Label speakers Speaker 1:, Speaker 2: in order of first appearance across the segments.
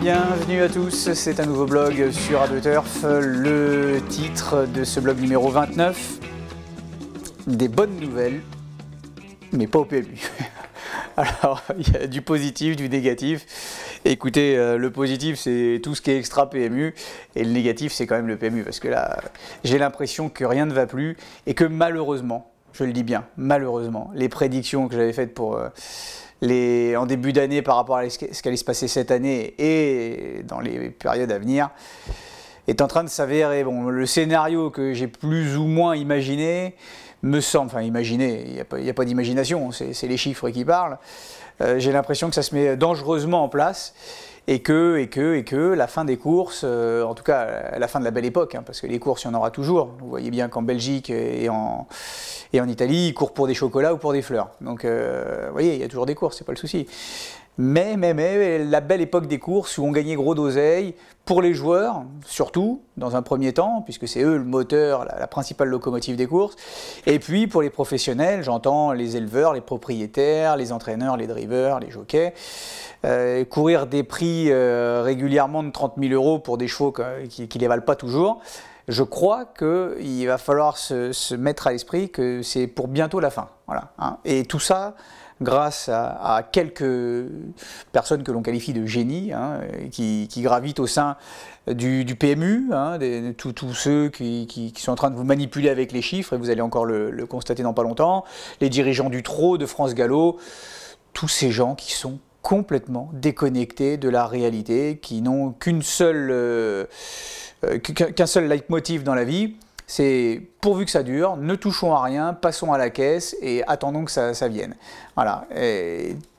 Speaker 1: bienvenue à tous. C'est un nouveau blog sur AdWeturf. Le titre de ce blog numéro 29 Des bonnes nouvelles, mais pas au PMU. Alors, il y a du positif, du négatif. Écoutez, euh, le positif, c'est tout ce qui est extra PMU, et le négatif, c'est quand même le PMU, parce que là, j'ai l'impression que rien ne va plus, et que malheureusement, je le dis bien, malheureusement, les prédictions que j'avais faites pour. Euh, en début d'année par rapport à ce qui allait se passer cette année et dans les périodes à venir, est en train de s'avérer. Bon, le scénario que j'ai plus ou moins imaginé me semble, enfin il n'y a pas, d'imagination, c'est les chiffres qui parlent, euh, j'ai l'impression que ça se met dangereusement en place et que, et que, et que la fin des courses, euh, en tout cas la fin de la belle époque, hein, parce que les courses, il y en aura toujours. Vous voyez bien qu'en Belgique et en, Italie, ils courent pour des chocolats ou pour des fleurs. Donc, euh, vous voyez, il y a toujours des courses, c'est pas le souci. Mais, mais, mais, la belle époque des courses où on gagnait gros d'oseille, pour les joueurs, surtout, dans un premier temps, puisque c'est eux le moteur, la, principale locomotive des courses, et puis pour les professionnels, j'entends les éleveurs, les propriétaires, les entraîneurs, les drivers, les jockeys, euh, courir des prix euh, régulièrement de 30 000 euros pour des chevaux qui ne les valent pas toujours, je crois qu'il va falloir se, mettre à l'esprit que c'est pour bientôt la fin. Voilà, hein. Et tout ça grâce à, quelques personnes que l'on qualifie de génies, hein, qui, gravitent au sein du, PMU, hein, tous ceux qui, sont en train de vous manipuler avec les chiffres, et vous allez encore le, constater dans pas longtemps, les dirigeants du TRO, de France Gallo, tous ces gens qui sont complètement déconnectés de la réalité, qui n'ont qu'une euh, euh, qu'un seul leitmotiv dans la vie, c'est pourvu que ça dure, ne touchons à rien, passons à la caisse et attendons que ça, vienne. Voilà.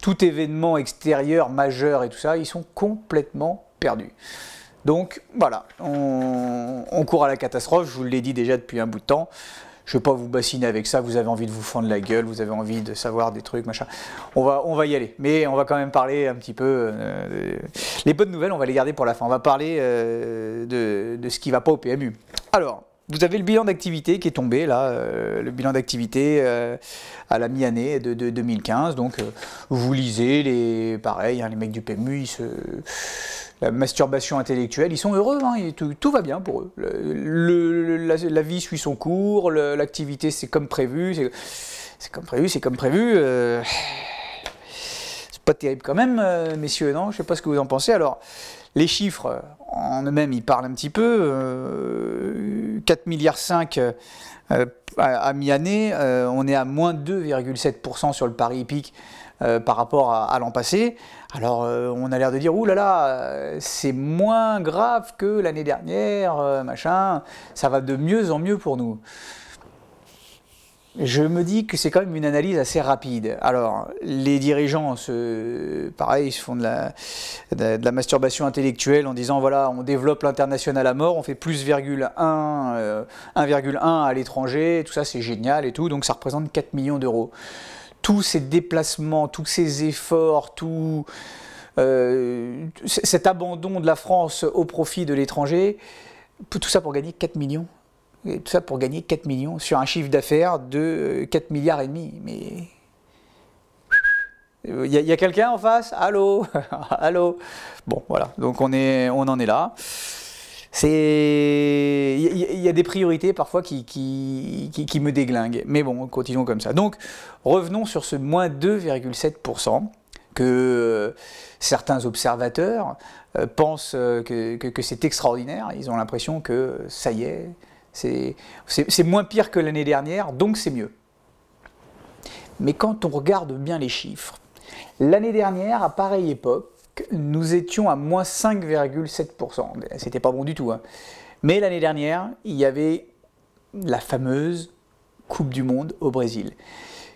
Speaker 1: tout événement extérieur, majeur et tout ça, ils sont complètement perdus. Donc voilà, on, court à la catastrophe, je vous l'ai dit déjà depuis un bout de temps. Je ne vais pas vous bassiner avec ça, vous avez envie de vous fendre la gueule, vous avez envie de savoir des trucs, machin. On va, on va y aller. Mais on va quand même parler un petit peu. Euh, les bonnes nouvelles, on va les garder pour la fin. On va parler euh, de, de, ce qui ne va pas au PMU. Alors, vous avez le bilan d'activité qui est tombé, là, euh, le bilan d'activité euh, à la mi-année de, 2015. Donc, euh, vous lisez, les, pareil, hein, les mecs du PMU, ils se, la masturbation intellectuelle, ils sont heureux, hein, tout, va bien pour eux. la, vie suit son cours, l'activité c'est comme prévu, c'est comme prévu, c'est comme prévu. c'est pas terrible quand même, messieurs, non Je sais pas ce que vous en pensez. Alors, les chiffres, en eux-mêmes, ils parlent un petit peu. 4,5 euh, milliards euh, à, mi-année, euh, on est à moins 2,7% sur le pari hippique par rapport à, l'an passé. Alors on a l'air de dire, Oulala, là là, c'est moins grave que l'année dernière, machin, ça va de mieux en mieux pour nous je me dis que c'est quand même une analyse assez rapide. Alors, les dirigeants, pareil, ils se font de la, masturbation intellectuelle en disant, voilà, on développe l'international à mort, on fait plus 1,1 euh, à l'étranger, tout ça c'est génial et tout, donc ça représente 4 millions d'euros. Tous ces déplacements, tous ces efforts, tout euh, cet abandon de la France au profit de l'étranger, tout ça pour gagner 4 millions tout ça pour gagner 4 millions sur un chiffre d'affaires de 4 euh, milliards et demi. Mais. Il y a, quelqu'un en face Allô Allô Bon, voilà. Donc on, est, on en est là. C'est. Il y, a des priorités parfois qui qui, qui, me déglinguent. Mais bon, continuons comme ça. Donc, revenons sur ce moins 2,7% que euh, certains observateurs euh, pensent que, que c'est extraordinaire. Ils ont l'impression que ça y est, c'est moins pire que l'année dernière, donc c'est mieux. Mais quand on regarde bien les chiffres, l'année dernière, à pareille époque, nous étions à moins 5,7%. C'était pas bon du tout. Hein. Mais l'année dernière, il y avait la fameuse Coupe du Monde au Brésil,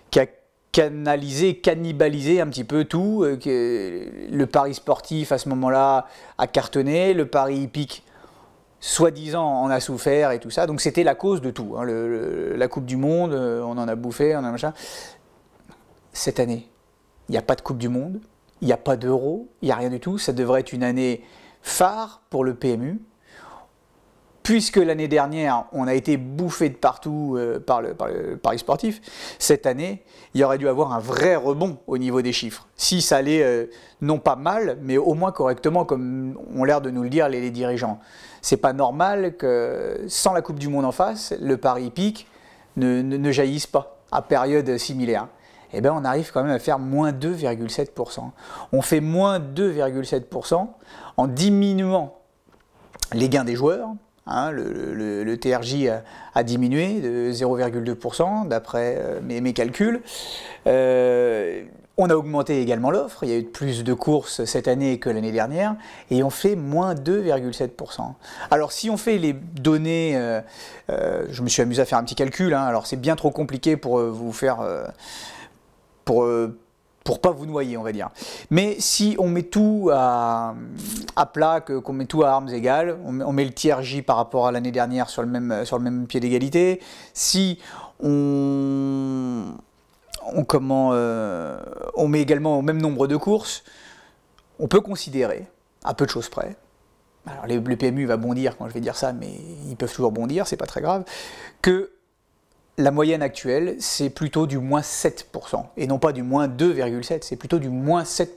Speaker 1: qui a canalisé, cannibalisé un petit peu tout. Euh, le pari sportif à ce moment-là a cartonné, le pari hippique soi-disant on a souffert et tout ça. Donc c'était la cause de tout. Hein. la Coupe du Monde, euh, on en a bouffé, on en a machin. Cette année, il n'y a pas de Coupe du Monde, il n'y a pas d'euro, il n'y a rien du tout. Ça devrait être une année phare pour le PMU puisque l'année dernière, on a été bouffé de partout euh, par, le, pari Paris sportif, cette année, il y aurait dû avoir un vrai rebond au niveau des chiffres. Si ça allait, euh, non pas mal, mais au moins correctement, comme ont l'air de nous le dire les, dirigeants. dirigeants. C'est pas normal que, sans la Coupe du Monde en face, le pari pique ne, ne jaillisse pas à période similaire. Eh bien, on arrive quand même à faire moins 2,7%. On fait moins 2,7% en diminuant les gains des joueurs, Hein, le, TRJ a, diminué de 0,2% d'après euh, mes, calculs. Euh, on a augmenté également l'offre, il y a eu plus de courses cette année que l'année dernière, et on fait moins 2,7%. Alors si on fait les données, euh, je me suis amusé à faire un petit calcul, hein. alors c'est bien trop compliqué pour vous faire... pour, pour pas vous noyer, on va dire. Mais si on met tout à, plat, qu'on met tout à armes égales, on met, le tiers J par rapport à l'année dernière sur le même, sur le même pied d'égalité, si on, on, comment, euh, on met également au même nombre de courses, on peut considérer, à peu de choses près, alors le PMU va bondir quand je vais dire ça, mais ils peuvent toujours bondir, c'est pas très grave, que la moyenne actuelle, c'est plutôt du moins 7%, et non pas du moins 2,7, c'est plutôt du moins 7%.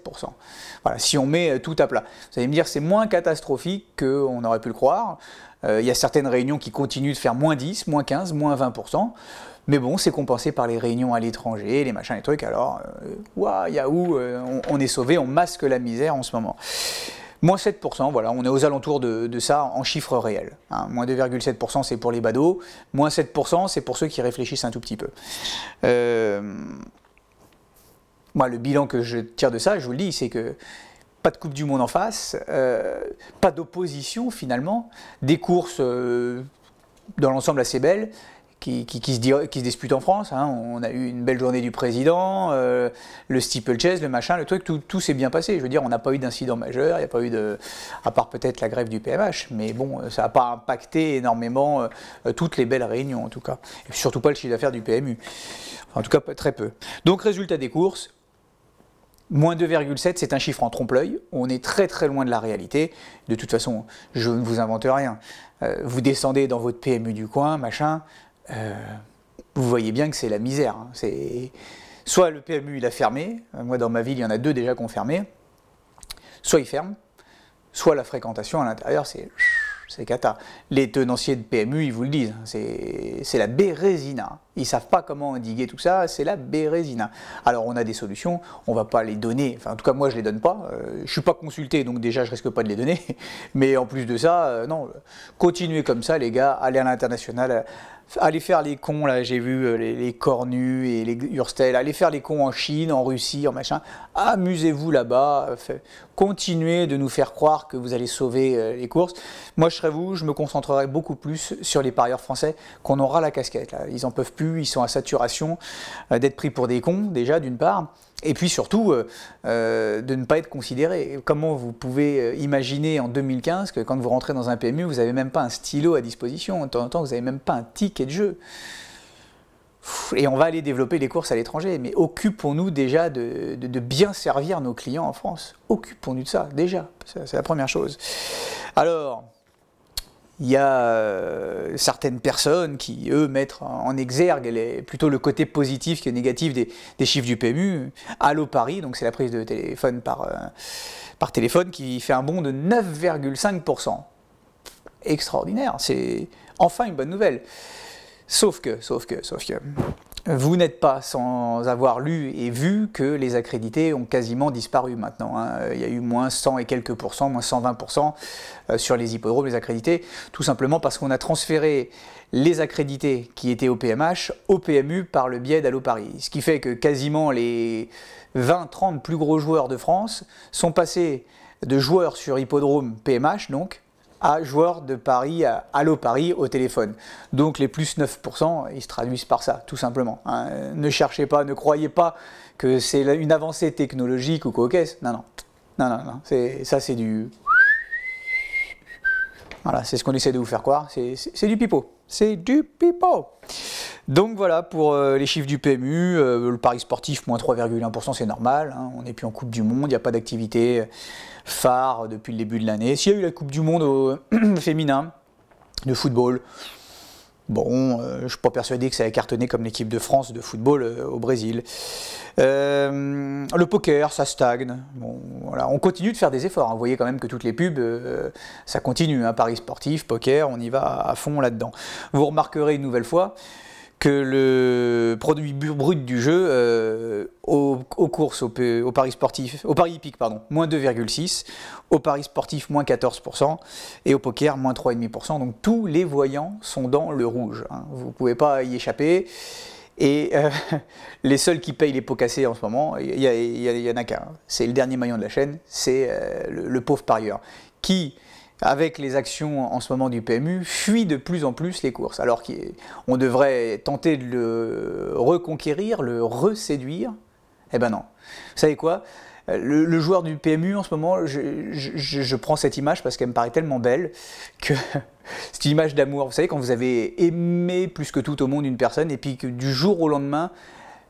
Speaker 1: Voilà, si on met euh, tout à plat. Vous allez me dire, c'est moins catastrophique qu'on aurait pu le croire. Euh, il y a certaines réunions qui continuent de faire moins 10, moins 15, moins 20%. Mais bon, c'est compensé par les réunions à l'étranger, les machins, les trucs. Alors, euh, waouh, Yahoo, on, on, est sauvé, on masque la misère en ce moment. Moins 7%, voilà, on est aux alentours de, ça en chiffres réels. Hein. Moins 2,7% c'est pour les badauds, moins 7% c'est pour ceux qui réfléchissent un tout petit peu. Euh, moi, le bilan que je tire de ça, je vous le dis, c'est que pas de Coupe du Monde en face, euh, pas d'opposition finalement, des courses euh, dans l'ensemble assez belles, qui, se, dit, qui se dispute en France. Hein. On a eu une belle journée du président, euh, le steeple chase, le machin, le truc, tout, s'est bien passé. Je veux dire, on n'a pas eu d'incident majeur, il n'y a pas eu de. à part peut-être la grève du PMH, mais bon, euh, ça n'a pas impacté énormément euh, toutes les belles réunions en tout cas. Et surtout pas le chiffre d'affaires du PMU. en tout cas, très peu. Donc, résultat des courses, Moins 2,7, c'est un chiffre en trompe-l'œil. On est très très loin de la réalité. De toute façon, je ne vous invente rien. vous descendez dans votre PMU du coin, machin, euh, vous voyez bien que c'est la misère. Hein. C'est Soit le PMU il a fermé, euh, moi dans ma ville il y en a deux déjà qui ont fermé, soit il ferme, soit la fréquentation à l'intérieur c'est cata. Les tenanciers de PMU, ils vous le disent, hein, c'est la bérésina. Ils ne savent pas comment indiquer tout ça, c'est la bérésina. Alors on a des solutions, on va pas les donner, enfin en tout cas moi je ne les donne pas, euh, je suis pas consulté donc déjà je risque pas de les donner, mais en plus de ça, non, continuez comme ça les gars, allez à l'international, Allez faire les cons, là, j'ai vu euh, les, les, cornus et les hurstels. allez faire les cons en Chine, en Russie, en machin. Amusez-vous là-bas, euh, continuez de nous faire croire que vous allez sauver euh, les courses. Moi, je serais vous, je me concentrerai beaucoup plus sur les parieurs français qu'on aura la casquette. Ils en peuvent plus, ils sont à saturation d'être pris pour des cons, déjà, d'une part. Et puis surtout, euh, euh, de ne pas être considéré. Comment vous pouvez euh, imaginer en 2015 que quand vous rentrez dans un PMU, vous n'avez même pas un stylo à disposition, de temps en temps, vous n'avez même pas un ticket de jeu et on va aller développer les courses à l'étranger, mais occupons-nous déjà de, bien servir nos clients en France. Occupons-nous de ça, déjà. C'est la première chose. Alors, il y a euh, certaines personnes qui, eux, mettent en exergue plutôt le côté positif que négatif des, chiffres du PMU. Allo Paris, donc c'est la prise de téléphone par, euh, par téléphone, qui fait un bond de 9,5%. Extraordinaire, c'est enfin une bonne nouvelle. Sauf que, sauf que, sauf que. Vous n'êtes pas sans avoir lu et vu que les accrédités ont quasiment disparu maintenant. Hein. Il y a eu moins 100 et quelques pourcents, moins 120% euh, sur les hippodromes, les accrédités, tout simplement parce qu'on a transféré les accrédités qui étaient au PMH au PMU par le biais d'Allo Paris. Ce qui fait que quasiment les 20-30 plus gros joueurs de France sont passés de joueurs sur hippodrome PMH, donc, à joueurs de Paris, à Allo Paris au téléphone. Donc les plus 9%, ils se traduisent par ça, tout simplement. Hein. Ne cherchez pas, ne croyez pas que c'est une avancée technologique ou quoi caisse. Non, non. Non, non, non. Ça, c'est du. Voilà, c'est ce qu'on essaie de vous faire croire. C'est du pipeau. C'est du pipeau. Donc voilà pour euh, les chiffres du PMU. Euh, le paris sportif, moins 3,1%, c'est normal. Hein. on n'est plus en Coupe du Monde, il n'y a pas d'activité phare depuis le début de l'année. S'il y a eu la Coupe du Monde au féminin de football, Bon, euh, je ne suis pas persuadé que ça ait cartonné comme l'équipe de France de football euh, au Brésil. Euh, le poker, ça stagne. Bon, voilà. On continue de faire des efforts. Hein. Vous voyez quand même que toutes les pubs, ça continue. Hein. Paris sportif, poker, on y va à fond là-dedans. Vous remarquerez une nouvelle fois que le produit brut du jeu aux, euh, courses, au paris sportif, au paris pardon, moins 2,6, au paris sportif, moins 14%, et au poker, moins 3,5%. Donc tous les voyants sont dans le rouge. Hein. Vous ne pouvez pas y échapper. Et euh, les seuls qui payent les pots cassés en ce moment, il n'y en a qu'un. C'est le dernier maillon de la chaîne, c'est euh, le, le pauvre parieur qui avec les actions en ce moment du PMU, fuit de plus en plus les courses. Alors qu'on devrait tenter de le reconquérir, le reséduire, eh ben non. Vous savez quoi le, joueur du PMU en ce moment, je, prends cette image parce qu'elle me paraît tellement belle que cette image d'amour. Vous savez, quand vous avez aimé plus que tout au monde une personne et puis que du jour au lendemain,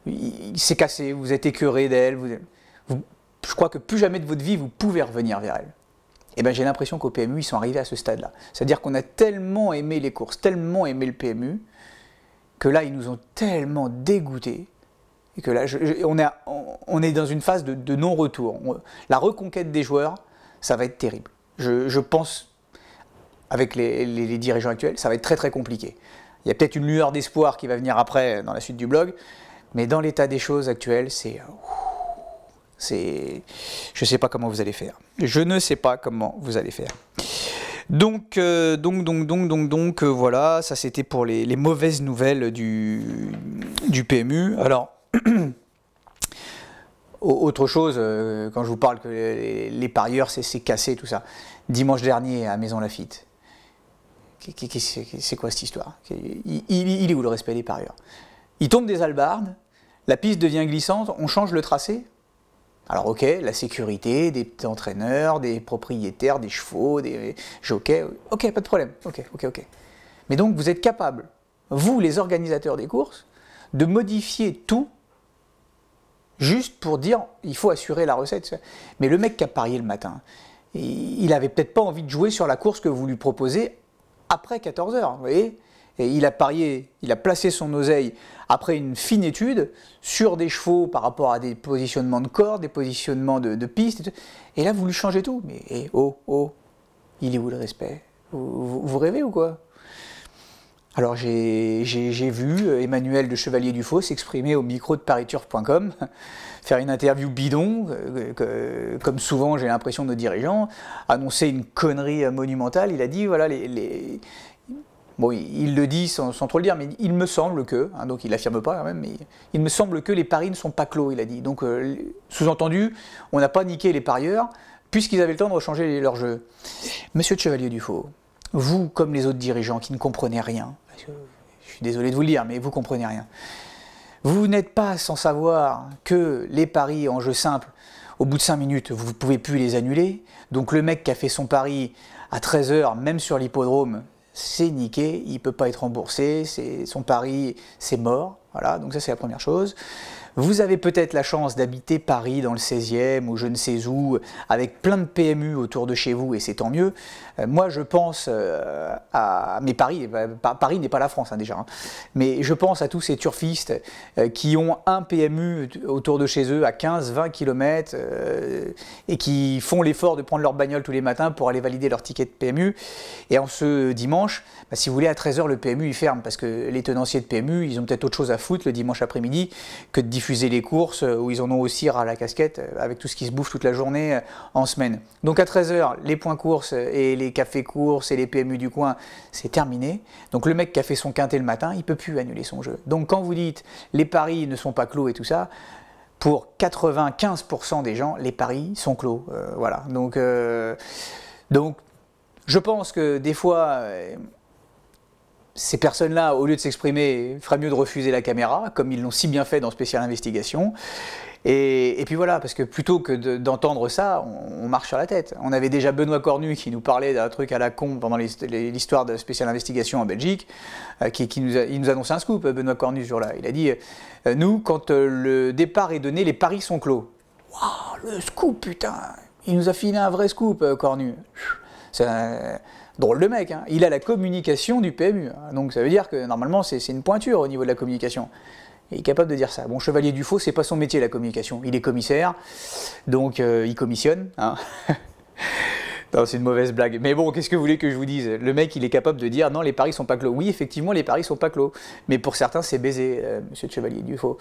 Speaker 1: il, s'est cassé, vous êtes écœuré d'elle. je crois que plus jamais de votre vie, vous pouvez revenir vers elle eh ben, j'ai l'impression qu'au PMU, ils sont arrivés à ce stade-là. C'est-à-dire qu'on a tellement aimé les courses, tellement aimé le PMU, que là, ils nous ont tellement dégoûtés, et que là, on, est on, est dans une phase de, non-retour. La reconquête des joueurs, ça va être terrible. Je, pense, avec les, dirigeants actuels, ça va être très très compliqué. Il y a peut-être une lueur d'espoir qui va venir après dans la suite du blog, mais dans l'état des choses actuelles, c'est... Euh, c'est, je ne sais pas comment vous allez faire. Je ne sais pas comment vous allez faire. Donc, euh, donc, donc, donc, donc, euh, voilà, ça c'était pour les, mauvaises nouvelles du, PMU. Alors, autre chose, euh, quand je vous parle que les, les parieurs, c'est cassé, tout ça. Dimanche dernier à Maison Lafitte, c'est quoi cette histoire il, est où le respect des parieurs il tombe des albardes, la piste devient glissante, on change le tracé alors ok, la sécurité, des entraîneurs, des propriétaires, des chevaux, des jockeys, ok, pas de problème, ok, ok, ok. Mais donc vous êtes capable, vous les organisateurs des courses, de modifier tout juste pour dire il faut assurer la recette. Mais le mec qui a parié le matin, il n'avait peut-être pas envie de jouer sur la course que vous lui proposez après 14 h vous voyez et il a parié, il a placé son oseille après une fine étude sur des chevaux par rapport à des positionnements de corps, des positionnements de, pistes. Et, et là, vous lui changez tout. Mais eh, oh, oh, il est où le respect vous, rêvez ou quoi alors j'ai vu euh, Emmanuel de Chevalier du Dufaux s'exprimer au micro de pariture.com, faire une interview bidon, euh, comme souvent j'ai l'impression de dirigeants, annoncer une connerie euh, monumentale. Il a dit, voilà, les, Bon, il, le dit sans, trop le dire, mais il me semble que, hein, donc il affirme pas quand même, mais il me semble que les paris ne sont pas clos, il a dit. Donc, euh, sous-entendu, on n'a pas niqué les parieurs, puisqu'ils avaient le temps de rechanger leur jeu. Monsieur de Chevalier Dufaux, vous, comme les autres dirigeants qui ne comprenaient rien, je suis désolé de vous le dire, mais vous comprenez rien, vous n'êtes pas sans savoir que les paris en jeu simple, au bout de 5 minutes, vous ne pouvez plus les annuler. Donc le mec qui a fait son pari à 13h, même sur l'hippodrome, c'est niqué, il ne peut pas être remboursé, son pari, c'est mort. Voilà, donc ça c'est la première chose. Vous avez peut-être la chance d'habiter Paris dans le 16e ou je ne sais où, avec plein de PMU autour de chez vous, et c'est tant mieux. Euh, moi, je pense euh, à... Mais Paris, Paris n'est pas la France hein, déjà, hein. mais je pense à tous ces turfistes euh, qui ont un PMU autour de chez eux à 15-20 km et qui font l'effort de prendre leur bagnole tous les matins pour aller valider leur ticket de PMU. Et en ce dimanche, bah, si vous voulez, à 13h, le PMU, il ferme, parce que les tenanciers de PMU, ils ont peut-être autre chose à foutre le dimanche après-midi que de diffuser les courses, euh, où ils en ont aussi ras la casquette euh, avec tout ce qui se bouffe toute la journée euh, en semaine. Donc à 13h, les points courses et les cafés courses et les PMU du coin, c'est terminé. Donc le mec qui a fait son quintet le matin, il peut plus annuler son jeu. Donc quand vous dites les paris ne sont pas clos et tout ça, pour 95% des gens, les paris sont clos. voilà. Donc, donc, je pense que des fois, ces personnes-là, au lieu de s'exprimer, feraient mieux de refuser la caméra, comme ils l'ont si bien fait dans Spécial Investigation. Et, puis voilà, parce que plutôt que d'entendre ça, on, marche sur la tête. On avait déjà Benoît Cornu qui nous parlait d'un truc à la con pendant l'histoire de Spécial investigation en Belgique, euh, qui, nous il nous annonçait un scoop, Benoît Cornu, ce jour-là. Il a dit euh, Nous, quand euh, le départ est donné, les paris sont clos. Waouh, le scoop, putain Il nous a filé un vrai scoop, Cornu. Drôle de mec, hein. il a la communication du PMU. Hein. Donc ça veut dire que normalement c'est une pointure au niveau de la communication. Il est capable de dire ça. Bon, Chevalier du Faux, c'est pas son métier la communication. Il est commissaire, donc euh, il commissionne. Hein. Non, c'est une mauvaise blague. Mais bon, qu'est-ce que vous voulez que je vous dise Le mec, il est capable de dire non, les paris sont pas clos. Oui, effectivement, les paris sont pas clos. Mais pour certains, c'est baiser, euh, monsieur Chevalier Dufaux.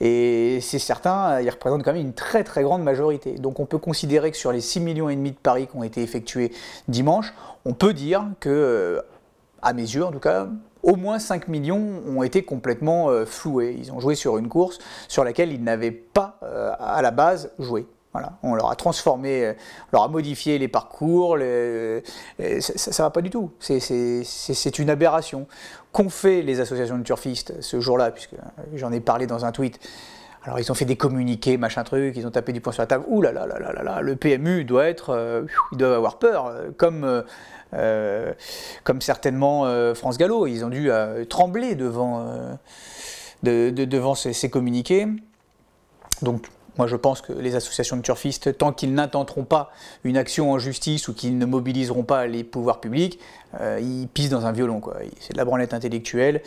Speaker 1: Et c'est certain, euh, il représente quand même une très très grande majorité. Donc on peut considérer que sur les 6 millions et demi de paris qui ont été effectués dimanche, on peut dire que, euh, à mes yeux en tout cas, au moins 5 millions ont été complètement floués. Ils ont joué sur une course sur laquelle ils n'avaient pas à la base joué. On leur a transformé, on leur a modifié les parcours, euh, ça ne va pas du tout. C'est une aberration. Qu'ont fait les associations de turfistes ce jour-là, puisque euh, j'en ai parlé dans un tweet alors ils ont fait des communiqués, machin truc, ils ont tapé du poing sur la table. Ouh là là là là le PMU doit être, euh, ils doivent avoir peur, comme, certainement France Gallo. Ils ont dû trembler devant, de, devant ces, ces, communiqués. Donc moi, je pense que les associations de turfistes, tant qu'ils n'intenteront pas une action en justice ou qu'ils ne mobiliseront pas les pouvoirs publics, euh, ils pissent dans un violon. C'est de la branlette intellectuelle.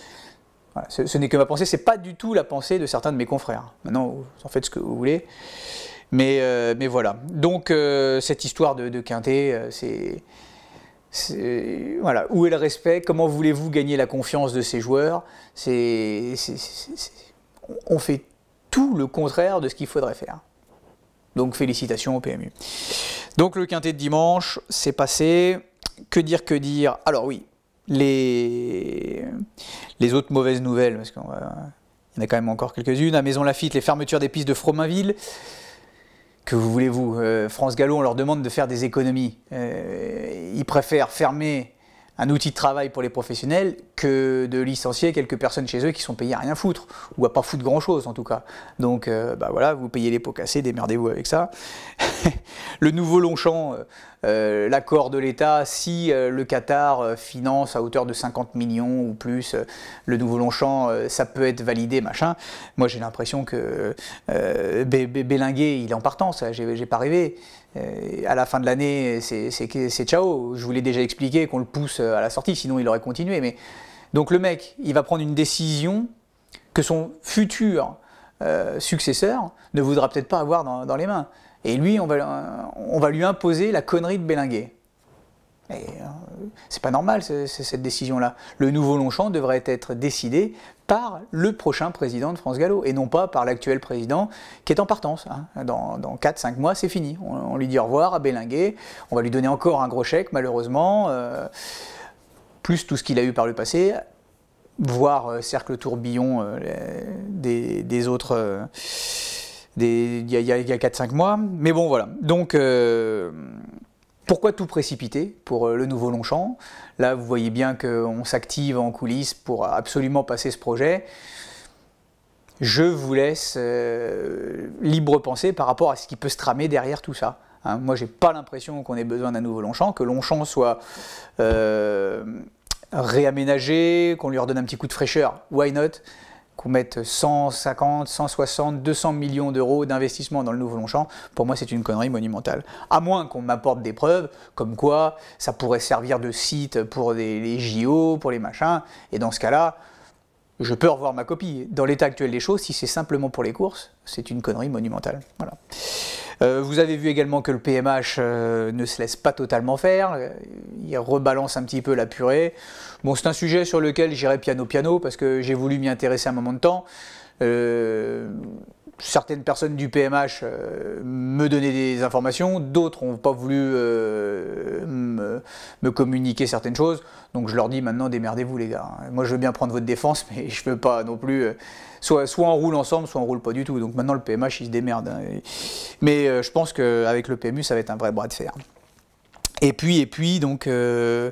Speaker 1: ce, n'est que ma pensée, ce n'est pas du tout la pensée de certains de mes confrères. Maintenant, vous en faites ce que vous voulez. Mais, euh, voilà. Donc, euh, cette histoire de, de Quintet, c'est. Voilà, où est le respect Comment voulez-vous gagner la confiance de ces joueurs on fait tout le contraire de ce qu'il faudrait faire. Donc félicitations au PMU. Donc le quintet de dimanche, c'est passé. Que dire, que dire Alors oui, les, les autres mauvaises nouvelles, parce qu'il y en a quand même encore quelques-unes. À Maison Lafitte, les fermetures des pistes de Fromainville. Que voulez-vous euh, France Gallo, on leur demande de faire des économies. Euh, ils préfèrent fermer un outil de travail pour les professionnels que de licencier quelques personnes chez eux qui sont payées à rien foutre, ou à pas foutre grand chose en tout cas. Donc euh, bah voilà, vous payez les pots cassés, démerdez-vous avec ça. le nouveau Longchamp, euh, euh, l'accord de l'État, si le Qatar finance à hauteur de 50 millions ou plus le nouveau Longchamp, ça peut être validé, machin. Moi j'ai l'impression que Bélingué, il est en partance, j'ai pas rêvé. Euh, à la fin de l'année, c'est ciao. Je vous l'ai déjà expliqué qu'on le pousse euh, à la sortie, sinon il aurait continué. Mais donc le mec, il va prendre une décision que son futur euh, successeur ne voudra peut-être pas avoir dans, les mains. Et lui, on va, on va lui imposer la connerie de Bélinguer. c'est pas normal cette décision-là. Le nouveau Longchamp devrait être décidé par le prochain président de France Gallo et non pas par l'actuel président qui est en partance. Hein. Dans, dans 4-5 mois, c'est fini. On, lui dit au revoir à bélinguer, On va lui donner encore un gros chèque, malheureusement, euh, plus tout ce qu'il a eu par le passé, voire euh, cercle tourbillon euh, des, autres. il y a, a 4-5 mois. Mais bon, voilà. Donc, pourquoi tout précipiter pour euh, le nouveau Longchamp Là, vous voyez bien qu'on s'active en coulisses pour absolument passer ce projet. Je vous laisse euh, libre pensée par rapport à ce qui peut se tramer derrière tout ça. Moi, hein. moi, j'ai pas l'impression qu'on ait besoin d'un nouveau Longchamp, que Longchamp soit euh, réaménagé, qu'on lui redonne un petit coup de fraîcheur. Why not qu'on mette 150, 160, 200 millions d'euros d'investissement dans le nouveau Longchamp, pour moi c'est une connerie monumentale. À moins qu'on m'apporte des preuves, comme quoi ça pourrait servir de site pour les JO, pour les machins, et dans ce cas-là, je peux revoir ma copie. Dans l'état actuel des choses, si c'est simplement pour les courses, c'est une connerie monumentale. Voilà. Euh, vous avez vu également que le PMH euh, ne se laisse pas totalement faire, il rebalance un petit peu la purée. Bon, c'est un sujet sur lequel j'irai piano piano parce que j'ai voulu m'y intéresser un moment de temps. Euh, certaines personnes du PMH euh, me donnaient des informations, d'autres n'ont pas voulu euh, me, communiquer certaines choses. Donc je leur dis maintenant démerdez-vous les gars. Hein. Moi je veux bien prendre votre défense, mais je ne veux pas non plus. soit, soit on roule ensemble, soit on roule pas du tout. Donc maintenant le PMH il se démerde. Hein. Mais je pense qu'avec le PMU ça va être un vrai bras de fer. Et puis, et puis, donc, euh,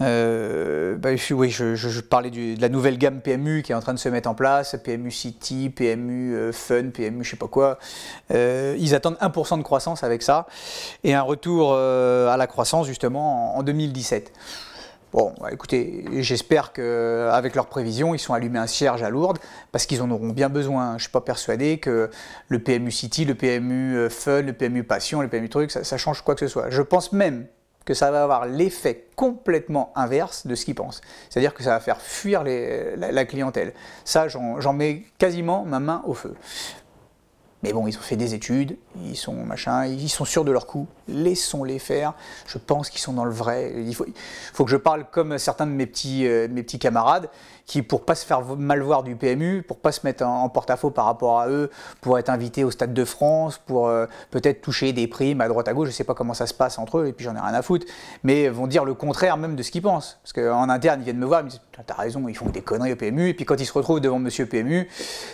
Speaker 1: euh, bah, oui, je, parlais de la nouvelle gamme PMU qui est en train de se mettre en place, PMU City, PMU euh, Fun, PMU je sais pas quoi. ils attendent 1% de croissance avec ça et un retour à la croissance justement en 2017. Bon, bah, écoutez, j'espère qu'avec leurs prévisions, ils sont allumés un cierge à Lourdes parce qu'ils en auront bien besoin. Je ne suis pas persuadé que le PMU City, le PMU euh, Fun, le PMU Passion, le PMU Truc, ça, change quoi que ce soit. Je pense même que ça va avoir l'effet complètement inverse de ce qu'ils pensent. C'est-à-dire que ça va faire fuir la, clientèle. Ça, j'en mets quasiment ma main au feu. Mais bon, ils ont fait des études, ils sont machin, ils sont sûrs de leur coup laissons-les faire. Je pense qu'ils sont dans le vrai. Il faut, que je parle comme certains de mes petits, euh, mes petits camarades qui, pour pas se faire mal voir du PMU, pour pas se mettre en, porte-à-faux par rapport à eux, pour être invité au Stade de France, pour euh, peut-être toucher des primes à droite à gauche, je sais pas comment ça se passe entre eux, et puis j'en ai rien à foutre, mais vont dire le contraire même de ce qu'ils pensent. Parce qu'en interne, ils viennent me voir, ils me disent T'as raison, ils font des conneries au PMU, et puis quand ils se retrouvent devant Monsieur PMU,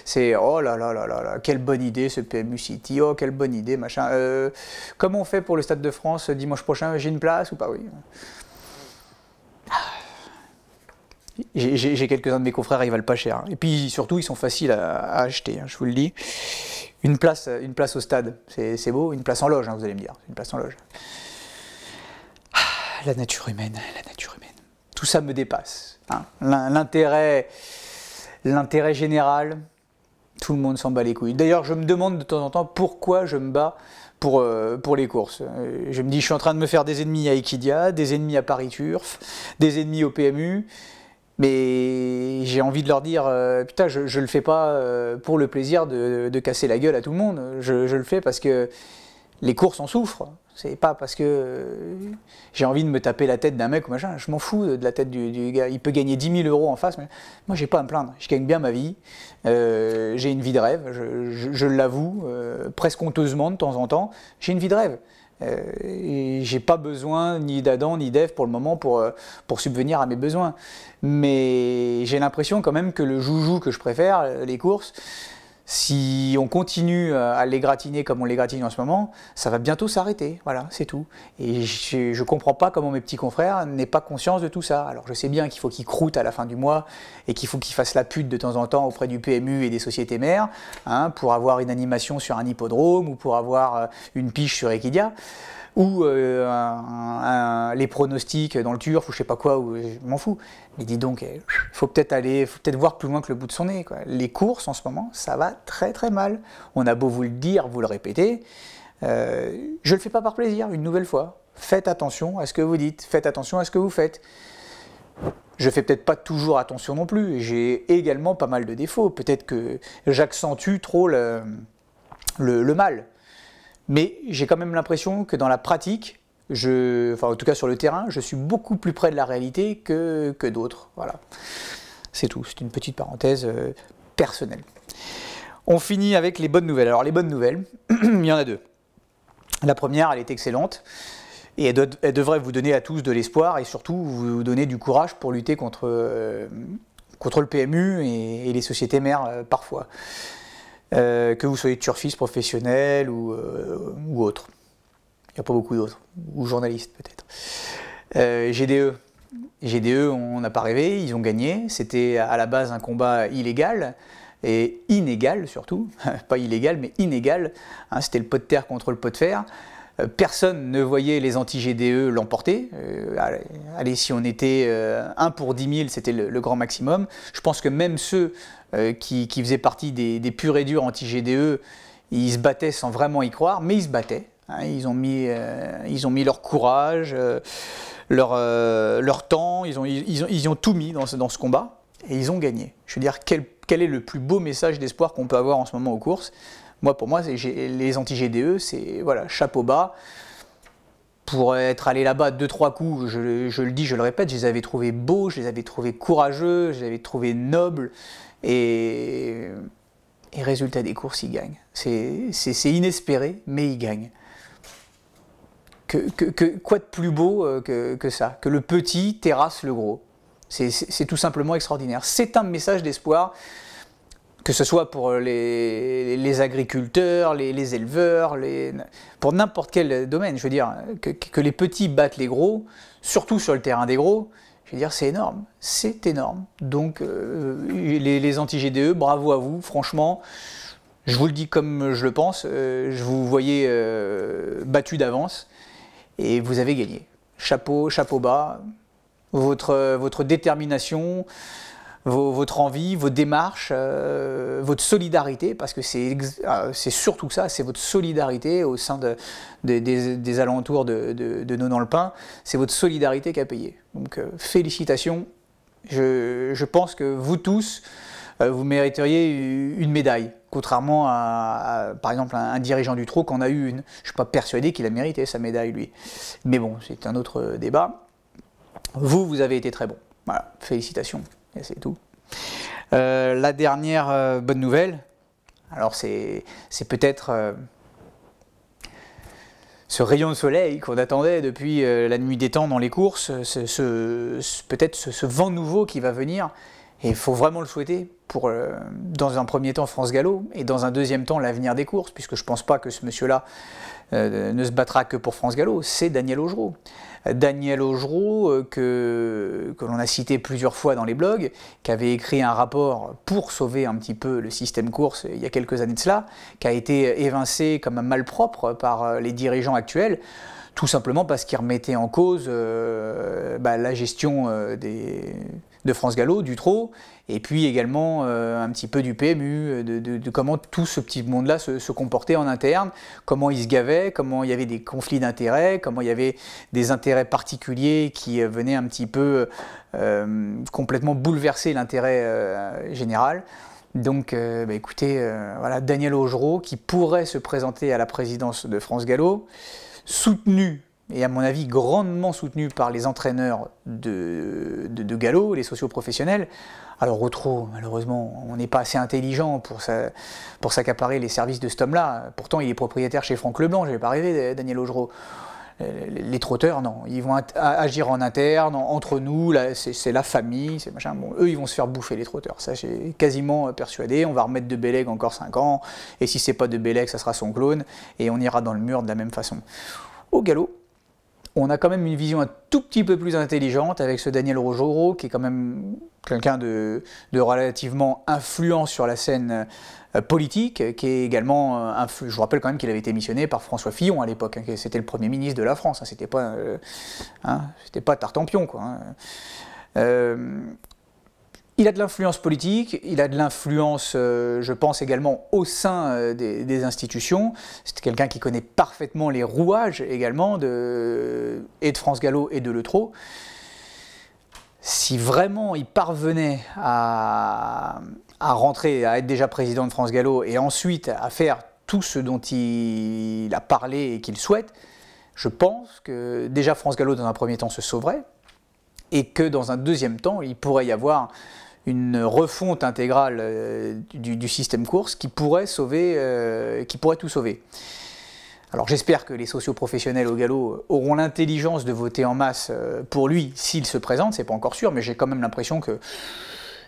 Speaker 1: c'est Oh là là là là là, quelle bonne idée ce PMU City, oh quelle bonne idée, machin. Euh, comment on fait pour le au Stade de France dimanche prochain, j'ai une place ou pas Oui. J'ai quelques-uns de mes confrères, ils valent pas cher. Hein. Et puis surtout, ils sont faciles à, acheter, hein, je vous le dis. Une place, une place au stade, c'est beau, une place en loge, hein, vous allez me dire, une place en loge. Ah, la nature humaine, la nature humaine. Tout ça me dépasse. L'intérêt, l'intérêt général, tout le monde s'en bat les couilles. D'ailleurs, je me demande de temps en temps pourquoi je me bats pour, euh, pour les courses. Euh, je me dis, je suis en train de me faire des ennemis à Equidia, des ennemis à Paris Turf, des ennemis au PMU, mais j'ai envie de leur dire, euh, putain, je, je le fais pas pour le plaisir de, de, casser la gueule à tout le monde, je, je le fais parce que les courses en souffrent. C'est pas parce que euh, j'ai envie de me taper la tête d'un mec ou machin, je m'en fous de la tête du, gars. Il peut gagner 10 000 euros en face, mais moi j'ai pas à me plaindre. Je gagne bien ma vie, euh, j'ai une vie de rêve, je, l'avoue, euh, presque honteusement de temps en temps, j'ai une vie de rêve. Euh, j'ai pas besoin ni d'Adam ni d'Eve pour le moment pour, pour subvenir à mes besoins. Mais j'ai l'impression quand même que le joujou que je préfère, les courses, si on continue euh, à les gratiner comme on les gratine en ce moment, ça va bientôt s'arrêter. Voilà, c'est tout. Et je ne comprends pas comment mes petits confrères n'aient pas conscience de tout ça. Alors je sais bien qu'il faut qu'ils croûtent à la fin du mois et qu'il faut qu'ils fassent la pute de temps en temps auprès du PMU et des sociétés mères hein, pour avoir une animation sur un hippodrome ou pour avoir euh, une piche sur Equidia ou euh, les pronostics dans le turf ou je sais pas quoi, ou je m'en fous. Mais dis donc, il eh, faut peut-être aller, faut peut-être voir plus loin que le bout de son nez. Les courses en ce moment, ça va très très mal. On a beau vous le dire, vous le répéter, je euh, je le fais pas par plaisir, une nouvelle fois. Faites attention à ce que vous dites, faites attention à ce que vous faites. Je fais peut-être pas toujours attention non plus. J'ai également pas mal de défauts. Peut-être que j'accentue trop le mal. Mais j'ai quand même l'impression que dans la pratique, enfin en tout cas sur le terrain, je suis beaucoup plus près de la réalité que, d'autres. Voilà. C'est tout, c'est une petite parenthèse euh, personnelle. On finit avec les bonnes nouvelles. Alors les bonnes nouvelles, il y en a deux. La première, elle est excellente et elle, devrait vous donner à tous de l'espoir et surtout vous donner du courage pour lutter contre, euh, le PMU et, les sociétés mères euh, parfois. Euh, que vous soyez turfiste professionnel ou, euh, ou autre. Il n'y a pas beaucoup d'autres. Ou journaliste peut-être. Euh, GDE. GDE, on n'a pas rêvé, ils ont gagné. C'était à la base un combat illégal et inégal surtout. pas illégal, mais inégal. Hein, c'était le pot de terre contre le pot de fer. Personne ne voyait les anti-GDE l'emporter. Allez, si on était 1 pour 10 000, c'était le grand maximum. Je pense que même ceux euh, qui, faisaient partie des, purs et durs anti-GDE, ils se battaient sans vraiment y croire, mais ils se battaient. Hein. ils, ont mis, euh, ils ont mis leur courage, euh, leur, leur temps, ils ont, ils, ont, ils ont tout mis dans ce, dans ce combat et ils ont gagné. Je veux dire, quel, quel est le plus beau message d'espoir qu'on peut avoir en ce moment aux courses Moi, pour moi, les anti-GDE, c'est voilà, chapeau bas pour être allé là-bas deux, trois coups, je, je, le dis, je le répète, je les avais trouvés beaux, je les avais trouvés courageux, je les avais trouvés nobles, et, résultat des courses, il gagne. C'est inespéré, mais il gagne. Que, quoi de plus beau euh, que, ça Que le petit terrasse le gros. C'est tout simplement extraordinaire. C'est un message d'espoir, que ce soit pour les, agriculteurs, les, éleveurs, pour n'importe quel domaine. Je veux dire, que les petits battent les gros, surtout sur le terrain des gros, dire, c'est énorme, c'est énorme. Donc euh, les, anti-GDE, bravo à vous, franchement, je vous le dis comme je le pense, euh, je vous voyais euh, battu d'avance et vous avez gagné. Chapeau, chapeau bas, votre, votre détermination, votre envie, vos démarches, euh, votre solidarité, parce que ah, c'est surtout ça, c'est votre solidarité au sein des, alentours de, de, le pain c'est votre solidarité qui a payé. Donc euh, félicitations, je, pense que vous tous, euh, vous mériteriez une médaille, contrairement à, par exemple, un, dirigeant du trou qu'on a eu une. Je ne suis pas persuadé qu'il a mérité sa médaille, lui. Mais bon, c'est un autre débat. Vous, vous avez été très bon. Voilà, félicitations c'est tout. Euh, la dernière euh, bonne nouvelle, alors c'est peut-être euh, ce rayon de soleil qu'on attendait depuis la nuit des temps dans les courses, peut-être ce, vent nouveau qui va venir et il faut vraiment le souhaiter pour, euh, dans un premier temps, France Gallo, et dans un deuxième temps, l'avenir des courses, puisque je ne pense pas que ce monsieur-là euh, ne se battra que pour France Gallo, c'est Daniel Augereau. Daniel Augereau, euh, que, que l'on a cité plusieurs fois dans les blogs, qui avait écrit un rapport pour sauver un petit peu le système course il y a quelques années de cela, qui a été évincé comme un malpropre par les dirigeants actuels tout simplement parce qu'il remettait en cause bah, la gestion des, de France Gallo, du et puis également euh, un petit peu du PMU, euh, de, comment tout ce petit monde-là se, comportait en interne, comment il se gavait, comment il y avait des conflits d'intérêts, comment il y avait des intérêts particuliers qui euh, venaient un petit peu complètement bouleverser l'intérêt général. Donc, bah, écoutez, voilà, Daniel Augereau qui pourrait se présenter à la présidence de France Gallo, soutenu et à mon avis grandement soutenu par les entraîneurs de, de, galop, les socioprofessionnels. Alors trop, malheureusement, on n'est pas assez intelligent pour, pour s'accaparer les services de cet homme-là. Pourtant, il est propriétaire chez Franck Leblanc, je pas rêvé, Daniel Augereau. Les trotteurs, non, ils vont agir en interne, entre nous, c'est la famille, c'est machin. eux, ils vont se faire bouffer les trotteurs, ça j'ai quasiment euh, persuadé. On va remettre de Belleg encore 5 ans, et si c'est pas de Belleg, ça sera son clone, et on ira dans le mur de la même façon. Au galop, on a quand même une vision un tout petit peu plus intelligente avec ce Daniel Rojoro, qui est quand même quelqu'un de, relativement influent sur la scène euh, politique, qui est également euh, Je vous rappelle quand même qu'il avait été missionné par François Fillon à l'époque, hein, c'était le Premier ministre de la France, hein, euh, hein, c'était pas, Tartampion. Quoi, il a de l'influence politique, il a de l'influence, euh, je pense, également au sein euh, des, institutions. C'est quelqu'un qui connaît parfaitement les rouages également de, et de France Gallo et de Letro. Si vraiment il parvenait à, à rentrer, à être déjà président de France Gallo et ensuite à faire tout ce dont il a parlé et qu'il souhaite, je pense que déjà France Gallo dans un premier temps se sauverait et que dans un deuxième temps il pourrait y avoir une refonte intégrale euh, du, système course qui pourrait, sauver, euh, qui pourrait tout sauver. Alors j'espère que les socioprofessionnels au galop euh, auront l'intelligence de voter en masse pour lui s'il se présente, c'est pas encore sûr, mais j'ai quand même l'impression que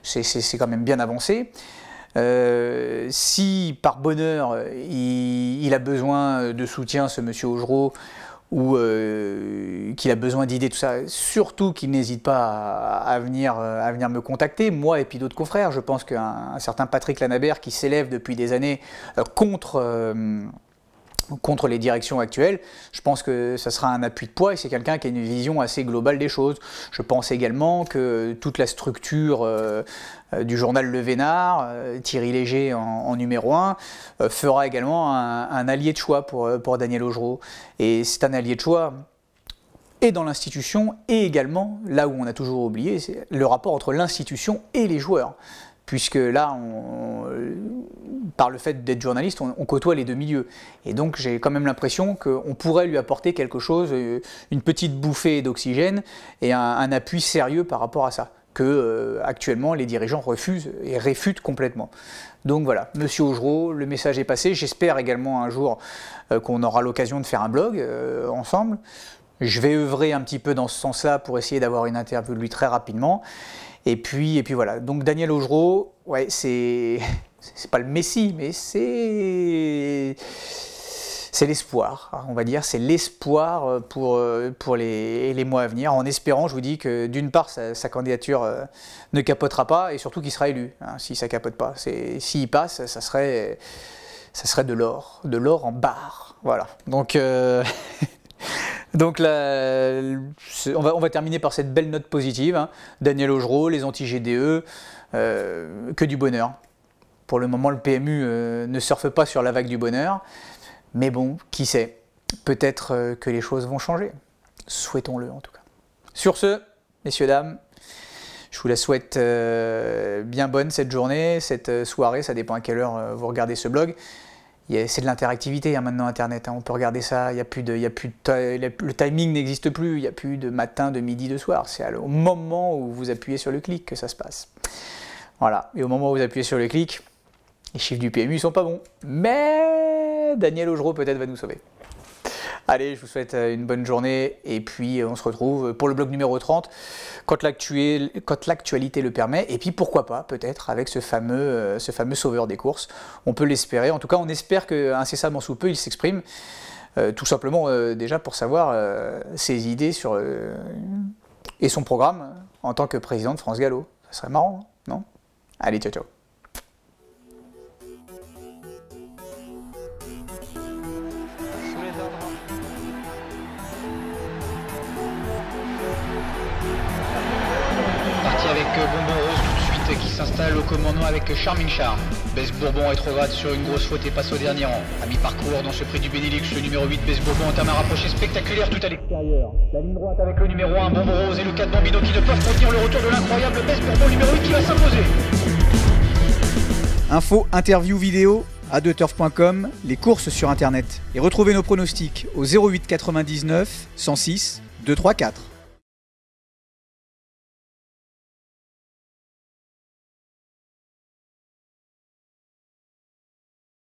Speaker 1: c'est quand même bien avancé. si par bonheur il, il, a besoin de soutien, ce monsieur Augereau, ou euh, qu'il a besoin d'idées, tout ça, surtout qu'il n'hésite pas à, venir, euh, à venir me contacter, moi et puis d'autres confrères. Je pense qu'un certain Patrick Lanabert, qui s'élève depuis des années euh, contre contre les directions actuelles, je pense que ça sera un appui de poids et c'est quelqu'un qui a une vision assez globale des choses. Je pense également que toute la structure euh, du journal Le Vénard, euh, Thierry Léger en, numéro 1, euh, fera également un, allié de choix pour, pour Daniel Augereau. Et c'est un allié de choix et dans l'institution, et également, là où on a toujours oublié, c'est le rapport entre l'institution et les joueurs puisque là, par le fait d'être journaliste, on, côtoie les deux milieux. Et donc j'ai quand même l'impression qu'on pourrait lui apporter quelque chose, euh, une petite bouffée d'oxygène et un, appui sérieux par rapport à ça, que euh, actuellement les dirigeants refusent et réfutent complètement. Donc voilà, Monsieur Augereau, le message est passé. J'espère également un jour euh, qu'on aura l'occasion de faire un blog ensemble. Je vais œuvrer un petit peu dans ce sens-là pour essayer d'avoir une interview de lui très rapidement. Et puis, et puis voilà. Donc Daniel Augereau, ouais, c'est c'est pas le Messie, mais c'est c'est l'espoir, hein, on va dire, c'est l'espoir euh, pour, euh, pour les, les, mois à venir, en espérant, je vous dis, que d'une part, sa, candidature euh, ne capotera pas, et surtout qu'il sera élu, hein. si ça capote pas. S'il passe, ça serait, ça serait de l'or, de l'or en barre, voilà. Donc... Donc là, on, va, terminer par cette belle note positive. Hein. Daniel Augereau, les anti-GDE, euh, que du bonheur. Pour le moment, le PMU euh, ne surfe pas sur la vague du bonheur. Mais bon, qui sait Peut-être euh, que les choses vont changer. Souhaitons-le en tout cas. Sur ce, messieurs, dames, je vous la souhaite bien bonne cette journée, cette soirée, ça dépend à quelle heure vous regardez ce blog c'est de l'interactivité hein, maintenant Internet. Hein. on peut regarder ça. y plus de, y plus le timing n'existe plus. Il n'y a plus de matin, de midi, de soir. C'est au moment où vous appuyez sur le clic que ça se passe. Voilà. Et au moment où vous appuyez sur le clic, les chiffres du PMU sont pas bons. Mais Daniel Augereau peut-être va nous sauver. Allez, je vous souhaite euh, une bonne journée et puis euh, on se retrouve pour le blog numéro 30 quand l'actualité le permet et puis pourquoi pas peut-être avec ce fameux, euh, ce fameux sauveur des courses. On peut l'espérer. En tout cas, on espère que incessamment sous peu, il s'exprime. tout simplement déjà pour savoir ses idées sur, et son programme en tant que président de France Gallo. Ça serait marrant, non Allez, ciao ciao nom avec Charming Charm. Bess Bourbon rétrograde sur une grosse faute et passe au dernier rang. A mi-parcours dans ce prix du Benelux, le numéro 8 Bess Bourbon entame un rapproché spectaculaire tout à l'extérieur. La ligne droite avec le numéro 1 Bombo et le 4 Bambino qui ne peuvent contenir le retour de l'incroyable Bess Bourbon numéro 8 qui va s'imposer. Info, interview, vidéo, à turf.com, les courses sur internet. Et retrouvez nos pronostics au 08 99 106 234.